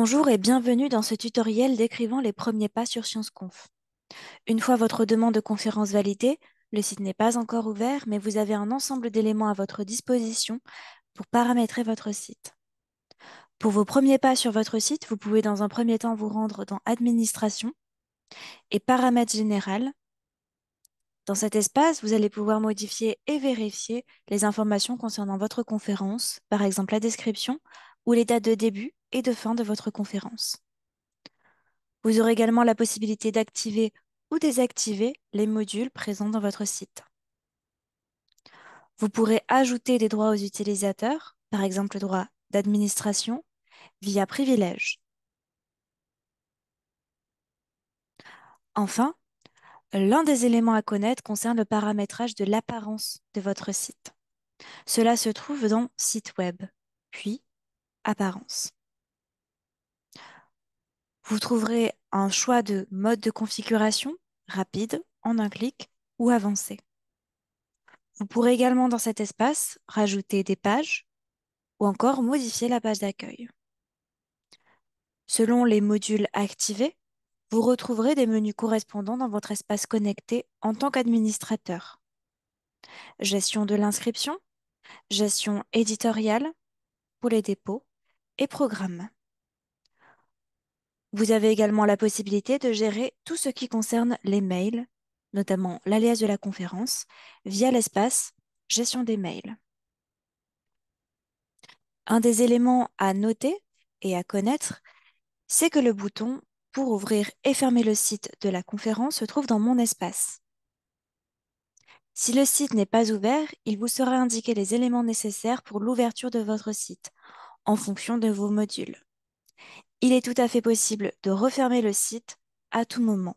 Bonjour et bienvenue dans ce tutoriel décrivant les premiers pas sur Conf. Une fois votre demande de conférence validée, le site n'est pas encore ouvert, mais vous avez un ensemble d'éléments à votre disposition pour paramétrer votre site. Pour vos premiers pas sur votre site, vous pouvez dans un premier temps vous rendre dans Administration et Paramètres Général. Dans cet espace, vous allez pouvoir modifier et vérifier les informations concernant votre conférence, par exemple la description ou les dates de début et de fin de votre conférence. Vous aurez également la possibilité d'activer ou désactiver les modules présents dans votre site. Vous pourrez ajouter des droits aux utilisateurs, par exemple le droit d'administration, via privilèges. Enfin, l'un des éléments à connaître concerne le paramétrage de l'apparence de votre site. Cela se trouve dans Site web, puis Apparence. Vous trouverez un choix de mode de configuration rapide, en un clic ou avancé. Vous pourrez également dans cet espace rajouter des pages ou encore modifier la page d'accueil. Selon les modules activés, vous retrouverez des menus correspondants dans votre espace connecté en tant qu'administrateur. Gestion de l'inscription, gestion éditoriale, pour les dépôts et programmes. Vous avez également la possibilité de gérer tout ce qui concerne les mails, notamment l'alias de la conférence, via l'espace Gestion des mails. Un des éléments à noter et à connaître, c'est que le bouton pour ouvrir et fermer le site de la conférence se trouve dans Mon espace. Si le site n'est pas ouvert, il vous sera indiqué les éléments nécessaires pour l'ouverture de votre site en fonction de vos modules il est tout à fait possible de refermer le site à tout moment.